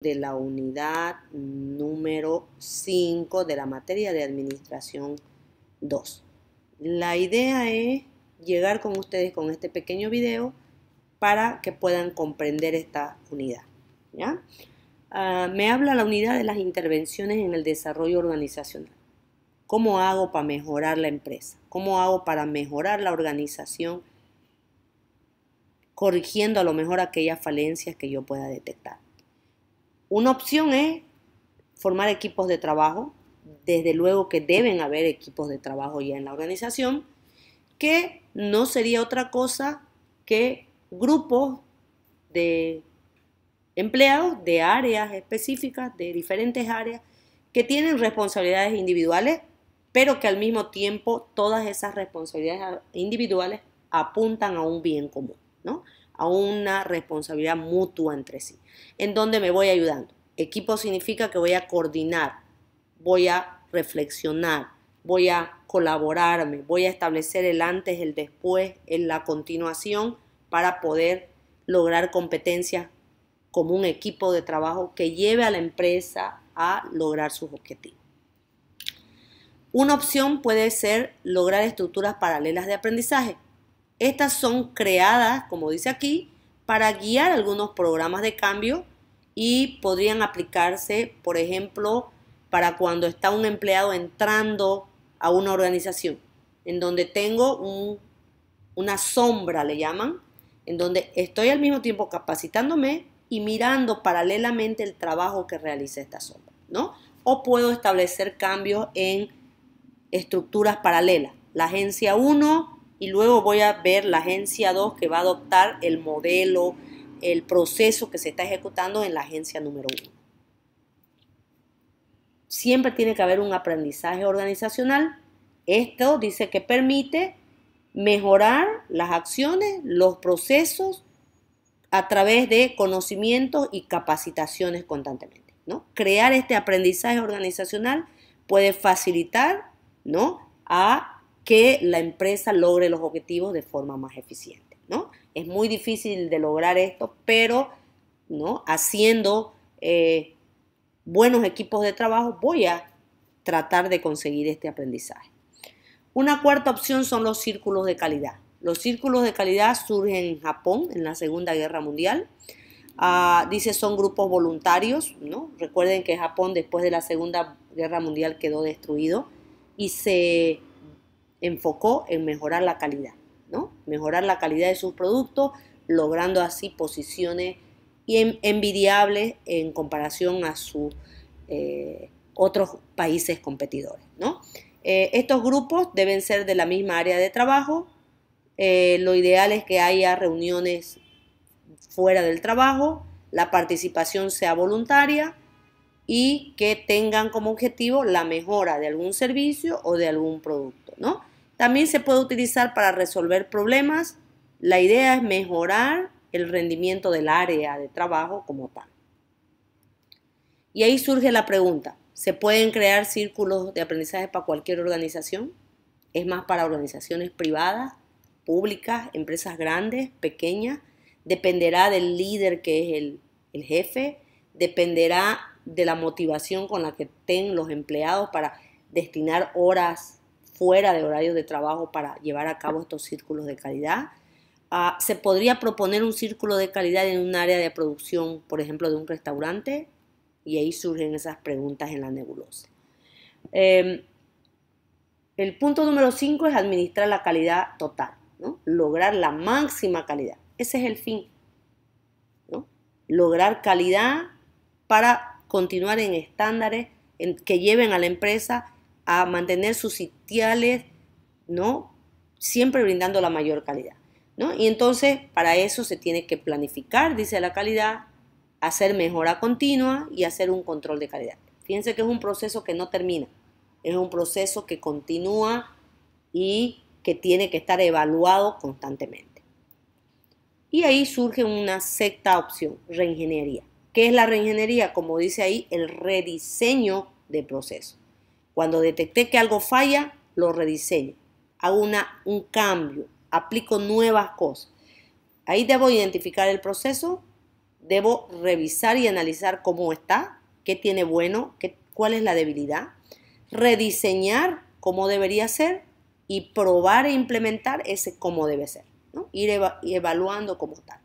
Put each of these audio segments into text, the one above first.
de la unidad número 5 de la materia de administración 2. La idea es llegar con ustedes con este pequeño video para que puedan comprender esta unidad. Ah, me habla la unidad de las intervenciones en el desarrollo organizacional. ¿Cómo hago para mejorar la empresa? ¿Cómo hago para mejorar la organización? Corrigiendo a lo mejor aquellas falencias que yo pueda detectar. Una opción es formar equipos de trabajo, desde luego que deben haber equipos de trabajo ya en la organización, que no sería otra cosa que grupos de empleados de áreas específicas, de diferentes áreas, que tienen responsabilidades individuales, pero que al mismo tiempo todas esas responsabilidades individuales apuntan a un bien común, ¿no? a una responsabilidad mutua entre sí, en donde me voy ayudando. Equipo significa que voy a coordinar, voy a reflexionar, voy a colaborarme, voy a establecer el antes, el después, en la continuación para poder lograr competencias como un equipo de trabajo que lleve a la empresa a lograr sus objetivos. Una opción puede ser lograr estructuras paralelas de aprendizaje, estas son creadas, como dice aquí, para guiar algunos programas de cambio y podrían aplicarse, por ejemplo, para cuando está un empleado entrando a una organización, en donde tengo una sombra, le llaman, en donde estoy al mismo tiempo capacitándome y mirando paralelamente el trabajo que realiza esta sombra, ¿no? O puedo establecer cambios en estructuras paralelas. La agencia 1 y luego voy a ver la agencia 2 que va a adoptar el modelo, el proceso que se está ejecutando en la agencia número 1. Siempre tiene que haber un aprendizaje organizacional. Esto dice que permite mejorar las acciones, los procesos a través de conocimientos y capacitaciones constantemente. ¿no? Crear este aprendizaje organizacional puede facilitar ¿no? a que la empresa logre los objetivos de forma más eficiente, ¿no? Es muy difícil de lograr esto, pero, ¿no? Haciendo eh, buenos equipos de trabajo voy a tratar de conseguir este aprendizaje. Una cuarta opción son los círculos de calidad. Los círculos de calidad surgen en Japón en la Segunda Guerra Mundial. Ah, dice son grupos voluntarios, ¿no? Recuerden que Japón después de la Segunda Guerra Mundial quedó destruido y se enfocó en mejorar la calidad, ¿no? Mejorar la calidad de sus productos, logrando así posiciones envidiables en comparación a sus eh, otros países competidores, ¿no? Eh, estos grupos deben ser de la misma área de trabajo. Eh, lo ideal es que haya reuniones fuera del trabajo, la participación sea voluntaria y que tengan como objetivo la mejora de algún servicio o de algún producto, ¿no? También se puede utilizar para resolver problemas. La idea es mejorar el rendimiento del área de trabajo como tal. Y ahí surge la pregunta, ¿se pueden crear círculos de aprendizaje para cualquier organización? ¿Es más para organizaciones privadas, públicas, empresas grandes, pequeñas? Dependerá del líder que es el, jefe, dependerá de la motivación con la que estén los empleados para destinar horas fuera de horarios de trabajo para llevar a cabo estos círculos de calidad. Ah, ¿Se podría proponer un círculo de calidad en un área de producción, por ejemplo, de un restaurante? Y ahí surgen esas preguntas en la nebulosa. Em, el punto número 5 es administrar la calidad total, lograr la máxima calidad. Ese es el fin. Lograr calidad para continuar en estándares que lleven a la empresa a mantener sus sitiales, ¿no? Siempre brindando la mayor calidad, ¿no? Y entonces para eso se tiene que planificar, dice la calidad, hacer mejora continua y hacer un control de calidad. Fíjense que es un proceso que no termina, es un proceso que continúa y que tiene que estar evaluado constantemente. Y ahí surge una sexta opción, reingeniería. ¿Qué es la reingeniería? Como dice ahí, el rediseño de procesos. Cuando detecté que algo falla, lo rediseño. Hago una, un cambio, aplico nuevas cosas. Ahí debo identificar el proceso, debo revisar y analizar cómo está, qué tiene bueno, qué, cuál es la debilidad, rediseñar cómo debería ser y probar e implementar ese cómo debe ser, ir evaluando cómo está.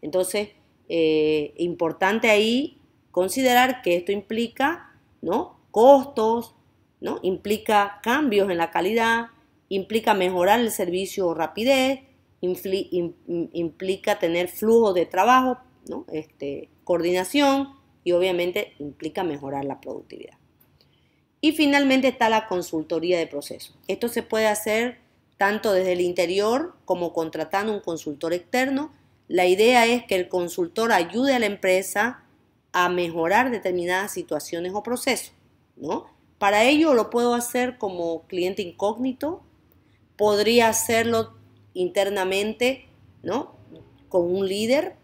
Entonces, eh, importante ahí considerar que esto implica ¿no? costos, ¿no? implica cambios en la calidad, implica mejorar el servicio o rapidez, implica tener flujo de trabajo, ¿no? este, coordinación y obviamente implica mejorar la productividad. Y finalmente está la consultoría de procesos. Esto se puede hacer tanto desde el interior como contratando un consultor externo. La idea es que el consultor ayude a la empresa a mejorar determinadas situaciones o procesos. Para ello lo puedo hacer como cliente incógnito, podría hacerlo internamente, ¿no? Con un líder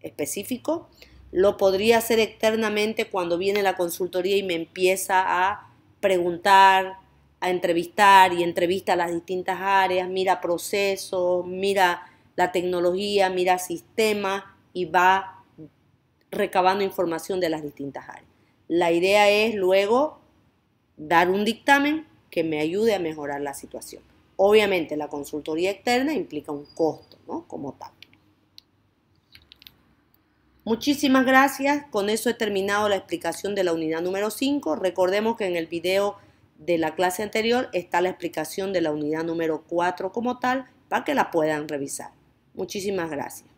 específico, lo podría hacer externamente cuando viene la consultoría y me empieza a preguntar, a entrevistar y entrevista las distintas áreas, mira procesos, mira la tecnología, mira sistemas y va recabando información de las distintas áreas. La idea es luego dar un dictamen que me ayude a mejorar la situación. Obviamente la consultoría externa implica un costo, ¿no? Como tal. Muchísimas gracias. Con eso he terminado la explicación de la unidad número 5. Recordemos que en el video de la clase anterior está la explicación de la unidad número 4 como tal para que la puedan revisar. Muchísimas gracias.